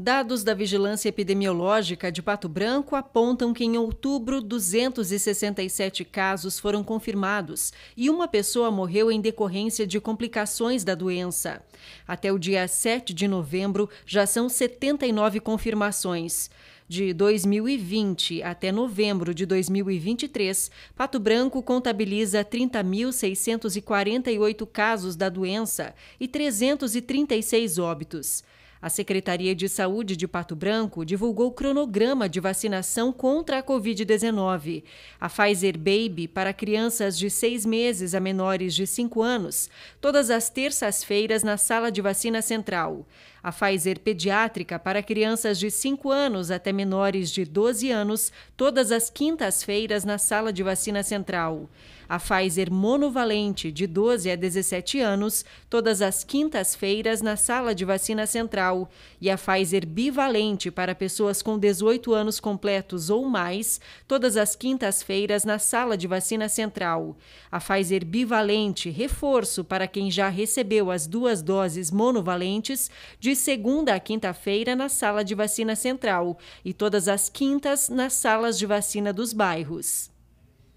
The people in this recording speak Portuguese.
Dados da Vigilância Epidemiológica de Pato Branco apontam que em outubro 267 casos foram confirmados e uma pessoa morreu em decorrência de complicações da doença. Até o dia 7 de novembro já são 79 confirmações. De 2020 até novembro de 2023, Pato Branco contabiliza 30.648 casos da doença e 336 óbitos. A Secretaria de Saúde de Pato Branco divulgou cronograma de vacinação contra a Covid-19. A Pfizer Baby para crianças de seis meses a menores de cinco anos, todas as terças-feiras na sala de vacina central. A Pfizer Pediátrica para crianças de cinco anos até menores de 12 anos, todas as quintas-feiras na sala de vacina central. A Pfizer monovalente de 12 a 17 anos, todas as quintas-feiras na sala de vacina central e a Pfizer bivalente para pessoas com 18 anos completos ou mais, todas as quintas-feiras na sala de vacina central. A Pfizer bivalente, reforço para quem já recebeu as duas doses monovalentes, de segunda a quinta-feira na sala de vacina central e todas as quintas nas salas de vacina dos bairros.